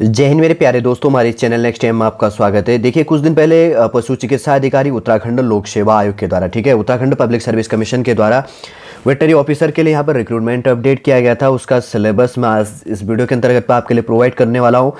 जय हिंद मेरे प्यारे दोस्तों हमारे चैनल नेक्स्ट टाइम आपका स्वागत है देखिए कुछ दिन पहले पशु चिकित्सा अधिकारी उत्तराखंड लोक सेवा आयोग के द्वारा ठीक है उत्तराखंड पब्लिक सर्विस कमीशन के द्वारा वेटरी ऑफिसर के लिए यहाँ पर रिक्रूटमेंट अपडेट किया गया था उसका सिलेबस मैं आज इस वीडियो के अंतर्गत आपके लिए प्रोवाइड करने वाला हूँ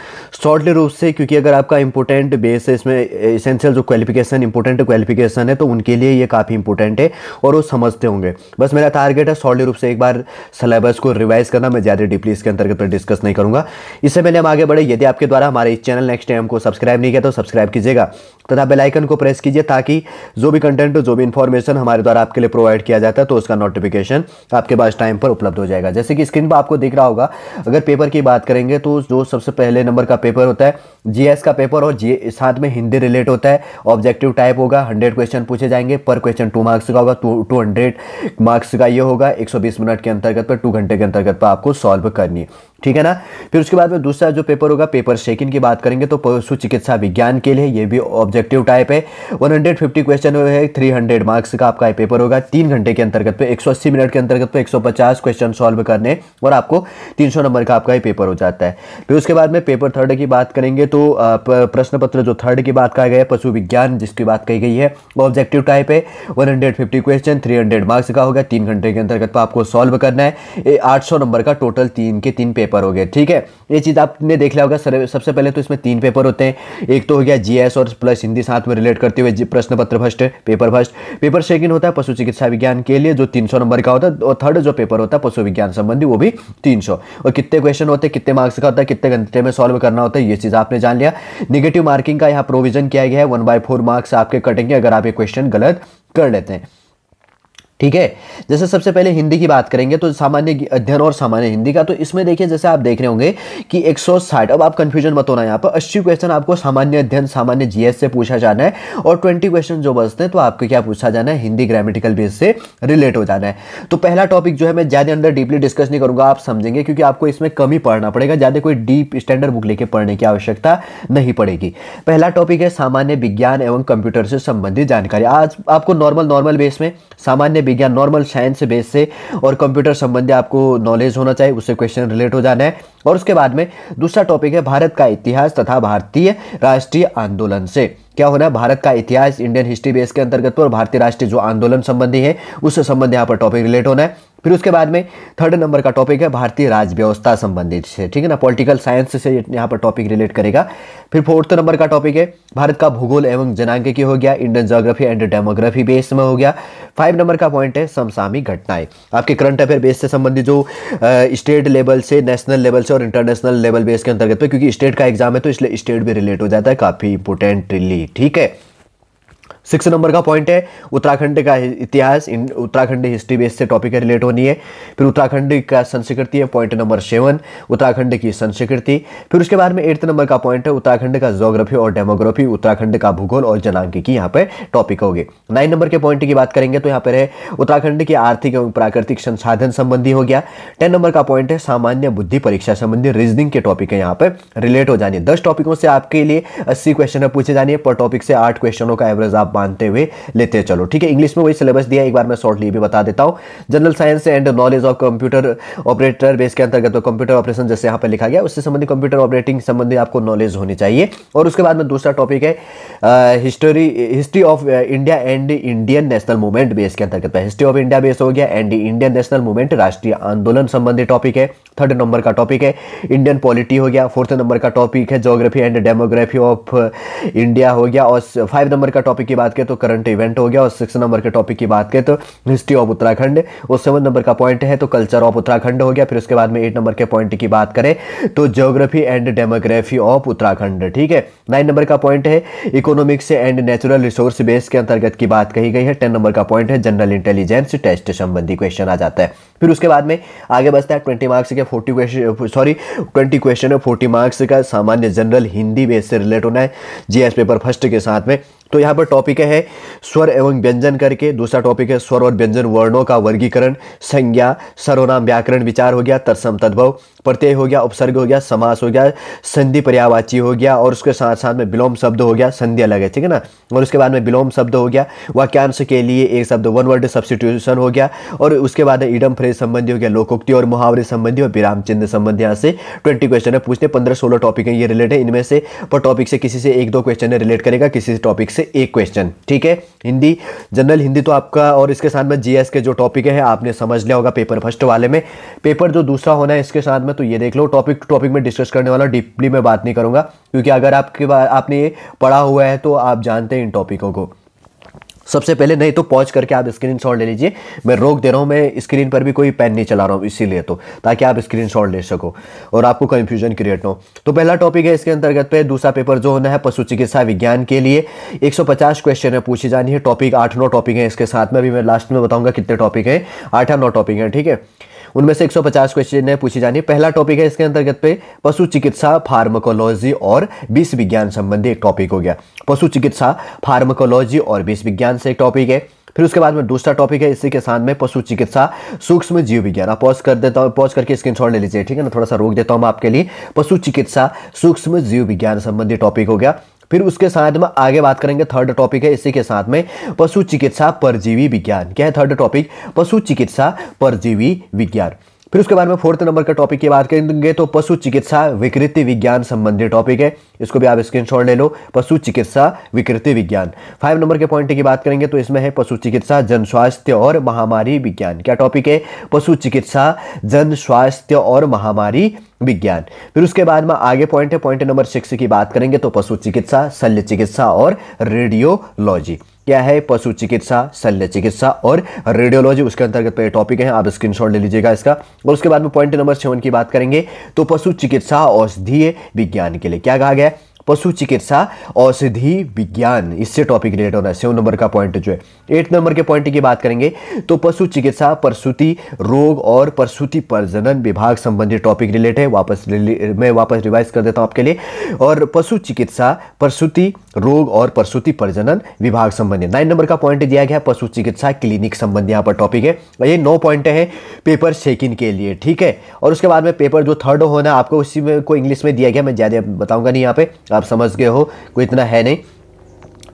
शॉर्टली रूप से क्योंकि अगर आपका इंपोर्टेंट बेस है इसमें इसेंशियल जो क्वालिफिकेशन इंपोर्टेंट क्वालिफिकेशन है तो उनके लिए ये काफ़ी इंपॉर्टेंट है और वो समझते होंगे बस मेरा टारगेट है शॉर्टली रूप से एक बार सिलेबस को रिवाइज करना मैं ज़्यादा डीपली इसके अंतर्गत पर डिस्कस नहीं करूँगा इससे पहले हम आगे बढ़े यदि आपके द्वारा हमारे इस चैनल नेक्स्ट टाइम को सब्सक्राइब नहीं किया तो सब्सक्राइब कीजिएगा तथा बेलाइकन को प्रेस कीजिए ताकि जो भी कंटेंट जो भी इन्फॉर्मेशन हमारे द्वारा आपके लिए प्रोवाइड किया जाता है तो उसका नोटिफिकेशन नोटिफिकेशन आपके पास टाइम पर उपलब्ध हो जाएगा जैसे कि स्क्रीन पर आपको दिख रहा होगा अगर पेपर की बात करेंगे तो जो सबसे पहले नंबर का पेपर होता है जीएस का पेपर और जी साथ में हिंदी रिलेट होता है ऑब्जेक्टिव टाइप होगा हंड्रेड क्वेश्चन पूछे जाएंगे पर क्वेश्चन टू मार्क्स का होगा टू हंड्रेड मार्क्स का ये होगा एक मिनट के अंतर्गत पर टू घंटे के अंतर्गत पर आपको सॉल्व करनी ठीक है ना फिर उसके बाद में दूसरा जो पेपर होगा पेपर सेकंड की बात करेंगे तो पशु चिकित्सा विज्ञान के लिए ये भी ऑब्जेक्टिव टाइप है 150 क्वेश्चन है 300 मार्क्स का आपका पेपर होगा तीन घंटे के अंतर्गत पे 180 मिनट के अंतर्गत पे 150 क्वेश्चन सॉल्व करने और आपको 300 नंबर का आपका ये पेपर हो जाता है फिर उसके बाद में पेपर थर्ड की बात करेंगे तो प्रश्न पत्र जो थर्ड की बात कहा गया पशु विज्ञान जिसकी बात कही गई है ऑब्जेक्टिव टाइप है वन क्वेश्चन थ्री मार्क्स का होगा तीन घंटे के अंतर्गत आपको सॉल्व करना है आठ नंबर का टोटल तीन के तीन पेपर पेपर हो गए ठीक है ये चीज़ आपने देख लिया होगा सबसे पहले तो इसमें तीन पेपर होते हैं एक तो हो गया जीएस और प्लस हिंदी साथ में रिलेट करते हुए प्रश्न पत्र first paper first paper second होता है पशु चिकित्सा विज्ञान के लिए जो तीन नंबर का होता है और थर्ड जो पेपर होता है पशु विज्ञान संबंधी वो भी तीन और कितने क्वेश्चन होते हैं कितने मार्क्स का होता है कितने घंटे में सॉल्व करना होता है ये चीज़ आपने जान लिया निगेटिव मार्किंग का यहाँ प्रोविजन किया गया है वन बाय मार्क्स आपके कटेंगे अगर आप ये क्वेश्चन गलत कर लेते हैं ठीक है जैसे सबसे पहले हिंदी की बात करेंगे तो सामान्य अध्ययन और सामान्य हिंदी का तो इसमें देखिए जैसे आप देख रहे होंगे कि 160 अब आप कंफ्यूजन मत होना यहाँ पर 80 क्वेश्चन आपको सामान्य अध्ययन सामान्य जीएस से पूछा जाना है और 20 क्वेश्चन जो बचते हैं तो आपको क्या पूछा जाना है हिंदी ग्रामेटिकल बेस से रिलेट हो जाना है तो पहला टॉपिक जो है मैं ज़्यादा अंदर डीपली डिस्कस नहीं करूंगा आप समझेंगे क्योंकि आपको इसमें कमी पढ़ना पड़ेगा ज़्यादा कोई डीप स्टैंडर्ड बुक लेके पढ़ने की आवश्यकता नहीं पड़ेगी पहला टॉपिक है सामान्य विज्ञान एवं कंप्यूटर से संबंधित जानकारी आज आपको नॉर्मल नॉर्मल बेस में सामान्य विज्ञान नॉर्मल साइंस बेस से और कंप्यूटर संबंधी आपको नॉलेज होना चाहिए उससे क्वेश्चन रिलेट हो जाना है और उसके बाद में दूसरा टॉपिक है भारत का इतिहास तथा भारतीय राष्ट्रीय आंदोलन से क्या होना है भारत का इतिहास इंडियन हिस्ट्री बेस के अंतर्गत पर भारतीय राष्ट्रीय जो आंदोलन संबंधी है उससे संबंधी यहाँ पर टॉपिक रिलेट होना है फिर उसके बाद में थर्ड नंबर का टॉपिक है भारतीय राज्य व्यवस्था संबंधित से ठीक है ना पॉलिटिकल साइंस से यहाँ पर टॉपिक रिलेट करेगा फिर फोर्थ नंबर का टॉपिक है भारत का भूगोल एवं जनांग की हो गया Indian geography and demography base में हो गया फाइव नंबर का पॉइंट है समसामी घटनाएं आपके करंट अफेयर बेस से संबंधित जो स्टेट लेवल से नेशनल लेवल से और इंटरनेशनल लेवल बेस के अंतर्गत पर क्योंकि स्टेट का एग्जाम है तो इसलिए स्टेट भी रिलेट हो जाता है काफ़ी इंपोर्टेंटली ठीक है सिक्स नंबर का पॉइंट है उत्तराखंड का इतिहास उत्तराखंड हिस्ट्री बेस से टॉपिक रिलेट होनी है फिर उत्तराखंड का संस्कृति है पॉइंट नंबर सेवन उत्तराखंड की संस्कृति फिर उसके बाद में एट्थ नंबर का पॉइंट है उत्तराखंड का जोग्राफी और डेमोग्राफी उत्तराखंड का भूगोल और की यहाँ पर टॉपिक होगी नाइन नंबर के पॉइंट की बात करेंगे तो यहाँ पर है उत्तराखंड की आर्थिक एवं प्राकृतिक संसाधन संबंधी हो गया टेन नंबर का पॉइंट है सामान्य बुद्धि परीक्षा संबंधी रीजनिंग के टॉपिक है यहाँ पर रिलेट हो जानी दस टॉपिकों से आपके लिए अस्सी क्वेश्चन पूछे जाने पर टॉपिक से आठ क्वेश्चनों का एवरेज आप आप मानते हुए लेते चलो ठीक है इंग्लिश में वही सिलेबस दिया एक बार मैं शॉर्टली भी बता देता हूँ general science and knowledge of computer operator base के अंतर्गत कंप्यूटर तो ऑपरेशन जैसे यहाँ पर लिखा गया उससे संबंधित कंप्यूटर ऑपरेटिंग संबंधी आपको नॉलेज होनी चाहिए और उसके बाद में दूसरा टॉपिक है history history of India and Indian national movement base के अंतर्गत हिस्ट्री ऑफ इंडिया बेस हो गया एंड इंडियन नेशनल मूवमेंट राष्ट्रीय आंदोलन संबंधी टॉपिक है थर्ड नंबर का टॉपिक है इंडियन पॉलिटी हो गया फोर्थ नंबर का टॉपिक है geography and demography of India हो गया और फाइव नंबर का टॉपिक की बात करें तो करंट इवेंट हो गया और सिक्स नंबर के टॉपिक की बात करें तो हिस्ट्री ऑफ उत्तराखंड और सेवन नंबर का पॉइंट है तो कल्चर ऑफ उत्तराखंड हो गया फिर उसके बाद में एट नंबर के पॉइंट की बात करें तो geography and demography of Uttarakhand ठीक है नाइन नंबर का पॉइंट है economics and natural resource base के अंतर्गत की बात कही गई है टेन नंबर का पॉइंट है जनरल इंटेलिजेंस टेस्ट संबंधी क्वेश्चन आ जाता है फिर उसके बाद में आगे बचता है ट्वेंटी मार्क्स के forty question sorry twenty question है फोर्टी मार्क्स का सामान्य जनरल हिंदी बेस से रिलेट होना है जीएस पेपर फर्स्ट के साथ में तो यहाँ पर टॉपिक है स्वर एवं व्यंजन करके दूसरा टॉपिक है स्वर और व्यंजन वर्णों का वर्गीकरण संज्ञा सर्वनाम व्याकरण विचार हो गया तत्सम तद्भव प्रत्यय हो गया उपसर्ग हो गया समास हो गया संधि पर्यावाची हो गया और उसके साथ साथ में विलोम शब्द हो गया संधि अलग है ठीक है ना और उसके बाद में विलोम शब्द हो गया वाक्यांश के लिए एक शब्द वन वर्ड सब्सिट्यूशन हो गया और उसके बाद इडम फ्रेज संबंधी हो गया लोकोक्ति और मुहावरे संबंधी और विराम चिन्ह संबंधी यहाँ से ट्वेंटी क्वेश्चन है पूछते पंद्रह सोलह टॉपिक है ये रिलेट है इनमें से पर टॉपिक से किसी से एक दो क्वेश्चन रिलेट करेगा किसी टॉपिक से एक क्वेश्चन ठीक है हिंदी जनरल हिंदी तो आपका और इसके साथ में जीएस के जो टॉपिक है आपने समझ लिया होगा पेपर फर्स्ट वाले में पेपर जो दूसरा होना है इसके साथ में करना तो ये देख लो टॉपिक टॉपिक में डिस्कस करने वाला डीपली मैं बात नहीं करूँगा क्योंकि अगर आपके आपने ये पढ़ा हुआ है तो आप जानते हैं इन टॉपिकों को सबसे पहले नहीं तो पॉज करके आप स्क्रीन शॉट ले लीजिए मैं रोक दे रहा हूँ मैं स्क्रीन पर भी कोई पेन नहीं चला रहा हूँ इसीलिए तो ताकि आप स्क्रीन शॉट ले सको और आपको कन्फ्यूजन क्रिएट हो तो पहला टॉपिक है इसके अंतर्गत पे दूसरा पेपर जो होना है पशु चिकित्सा विज्ञान के लिए 150 क्वेश्चन है पूछी जानी है टॉपिक आठ नौ टॉपिक है इसके साथ में भी मैं लास्ट में बताऊंगा कितने टॉपिक हैं आठ नौ टॉपिक हैं ठीक है उनमें से 150 क्वेश्चन है पूछे जानी पहला टॉपिक है इसके अंतर्गत पे पशु चिकित्सा फार्माकोलॉजी और बीस विज्ञान संबंधी एक टॉपिक हो गया पशु चिकित्सा फार्माकोलॉजी और बीस विज्ञान से एक टॉपिक है फिर उसके बाद में दूसरा टॉपिक है इसी के साथ में पशु चिकित्सा सूक्ष्म जीव विज्ञान आप पॉज कर देता हूँ पॉज करके स्क्रीन ले लीजिए ठीक है ना थोड़ा सा रोक देता हूँ मैं आपके लिए पशु चिकित्सा सूक्ष्म जीव विज्ञान संबंधी टॉपिक हो गया फिर उसके साथ में आगे बात करेंगे थर्ड टॉपिक है इसी के साथ में पशु चिकित्सा परजीवी विज्ञान क्या है थर्ड टॉपिक पशु चिकित्सा परजीवी विज्ञान फिर उसके बाद में फोर्थ नंबर का टॉपिक की बात करेंगे तो पशु चिकित्सा विकृति विज्ञान संबंधी टॉपिक है इसको भी आप स्क्रीनशॉट ले लो पशु चिकित्सा विकृति विज्ञान फाइव नंबर के पॉइंट की बात करेंगे तो इसमें है पशु चिकित्सा जन स्वास्थ्य और महामारी विज्ञान क्या टॉपिक है पशु चिकित्सा जन स्वास्थ्य और महामारी विज्ञान फिर उसके बाद में आगे पॉइंट है पॉइंट नंबर सिक्स की बात करेंगे तो पशु चिकित्सा शल्य चिकित्सा और रेडियोलॉजी क्या है पशु चिकित्सा शल्य चिकित्सा और रेडियोलॉजी उसके अंतर्गत पर टॉपिक है आप स्क्रीनशॉट ले लीजिएगा इसका और उसके बाद में पॉइंट नंबर सेवन की बात करेंगे तो पशु चिकित्सा औषधीय विज्ञान के लिए क्या कहा गया है पशु चिकित्सा औषधि विज्ञान इससे टॉपिक रिलेट होना है सेवन नंबर का पॉइंट जो है एट नंबर के पॉइंट की बात करेंगे तो पशु चिकित्सा प्रसूति रोग और प्रसूति प्रजनन विभाग संबंधी टॉपिक रिलेट है वापस मैं वापस रिवाइज कर देता हूँ आपके लिए और पशु चिकित्सा प्रसूति रोग और प्रसूति प्रजनन विभाग संबंधी नाइन नंबर का पॉइंट दिया गया पशु चिकित्सा क्लिनिक संबंधी यहाँ पर टॉपिक है ये नौ पॉइंट है पेपर सेकिन के लिए ठीक है और उसके बाद में पेपर जो थर्ड होना आपको उसी में को इंग्लिश में दिया गया मैं ज़्यादा बताऊंगा नहीं यहाँ पे आप समझ गए हो कोई इतना है नहीं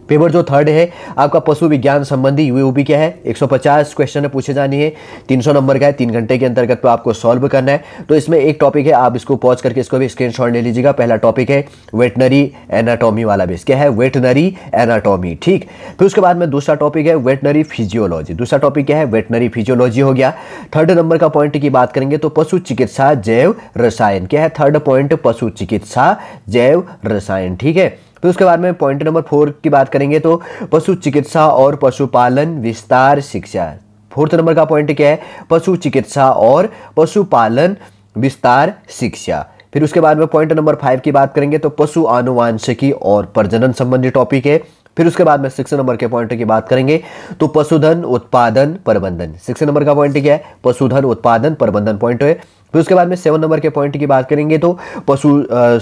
पेपर जो थर्ड है आपका पशु विज्ञान संबंधी भी क्या है 150 क्वेश्चन है पूछे जानी है 300 नंबर का है तीन घंटे के अंतर्गत तो आपको सॉल्व करना है तो इसमें एक टॉपिक है आप इसको पॉज करके इसको भी स्क्रीनशॉट ले लीजिएगा पहला टॉपिक है वेटनरी एनाटॉमी वाला बेस क्या है वेटनरी एनाटॉमी ठीक फिर उसके बाद में दूसरा टॉपिक है वेटनरी फिजियोलॉजी दूसरा टॉपिक क्या है वेटनरी फिजियोलॉजी हो गया थर्ड नंबर का पॉइंट की बात करेंगे तो पशु चिकित्सा जैव रसायन क्या है थर्ड पॉइंट पशु चिकित्सा जैव रसायन ठीक है फिर उसके बाद में पॉइंट नंबर फोर की बात करेंगे तो पशु चिकित्सा और पशुपालन विस्तार शिक्षा फोर्थ नंबर का पॉइंट क्या है पशु चिकित्सा और पशुपालन विस्तार शिक्षा फिर उसके बाद में पॉइंट नंबर फाइव की बात करेंगे तो पशु आनुवांशिकी और प्रजनन संबंधी टॉपिक है फिर उसके बाद में सिक्स नंबर के पॉइंट की बात करेंगे तो पशुधन उत्पादन प्रबंधन सिक्स नंबर का पॉइंट क्या है पशुधन उत्पादन प्रबंधन पॉइंट है फिर उसके बाद में सेवन नंबर के पॉइंट की बात करेंगे तो पशु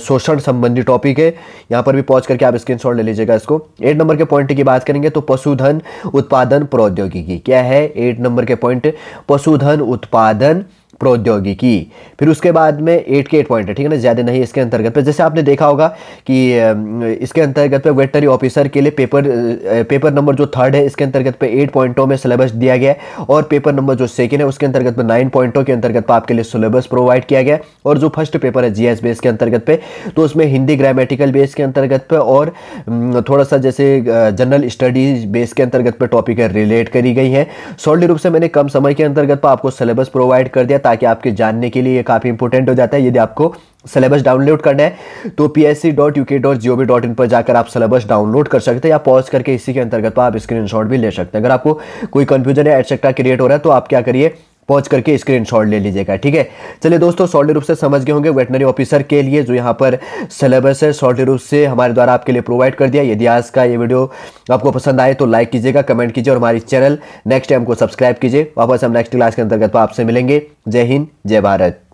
शोषण संबंधी टॉपिक है यहाँ पर भी पहुँच करके आप स्क्रीन ले लीजिएगा इसको एट नंबर के पॉइंट की बात करेंगे तो पशुधन उत्पादन प्रौद्योगिकी क्या है एट नंबर के पॉइंट पशुधन उत्पादन प्रौद्योगिकी फिर उसके बाद में एट के एट पॉइंट है ठीक है ना ज़्यादा नहीं इसके अंतर्गत पर जैसे आपने देखा होगा कि इसके अंतर्गत पर वेटनरी ऑफिसर के लिए पेपर पेपर नंबर जो थर्ड है इसके अंतर्गत पर एट पॉइंटों में सिलेबस दिया गया और पेपर नंबर जो सेकेंड है उसके अंतर्गत पर नाइन पॉइंटों के अंतर्गत पर आपके लिए सिलेबस प्रोवाइड किया गया और जो फर्स्ट पेपर है जी बेस के अंतर्गत पर तो उसमें हिंदी ग्रामेटिकल बेस के अंतर्गत पर और थोड़ा सा जैसे जनरल स्टडीज बेस के अंतर्गत पर टॉपिक रिलेट करी गई है सॉल्ड रूप से मैंने कम समय के अंतर्गत पर आपको सिलेबस प्रोवाइड कर दिया ताकि आपके जानने के लिए ये काफ़ी इंपॉर्टेंट हो जाता है यदि आपको सिलेबस डाउनलोड करना है तो P S C dot UK dot G dot in पर जाकर आप सिलेबस डाउनलोड कर सकते हैं या पॉज करके इसी के अंतर्गत आप स्क्रीनशॉट भी ले सकते हैं अगर आपको कोई कंफ्यूजन है एटसेट्रा क्रिएट हो रहा है तो आप क्या करिए पहुंच करके स्क्रीनशॉट ले लीजिएगा ठीक है चलिए दोस्तों शॉर्ट रूप से समझ गए होंगे वेटनरी ऑफिसर के लिए जो यहाँ पर सिलेबस है शॉर्ट रूप से हमारे द्वारा आपके लिए प्रोवाइड कर दिया यदि आज का ये वीडियो आपको पसंद आए तो लाइक कीजिएगा कमेंट कीजिए और हमारी चैनल नेक्स्ट टाइम को सब्सक्राइब कीजिए वापस हम नेक्स्ट क्लास के अंतर्गत आपसे मिलेंगे जय हिंद जय भारत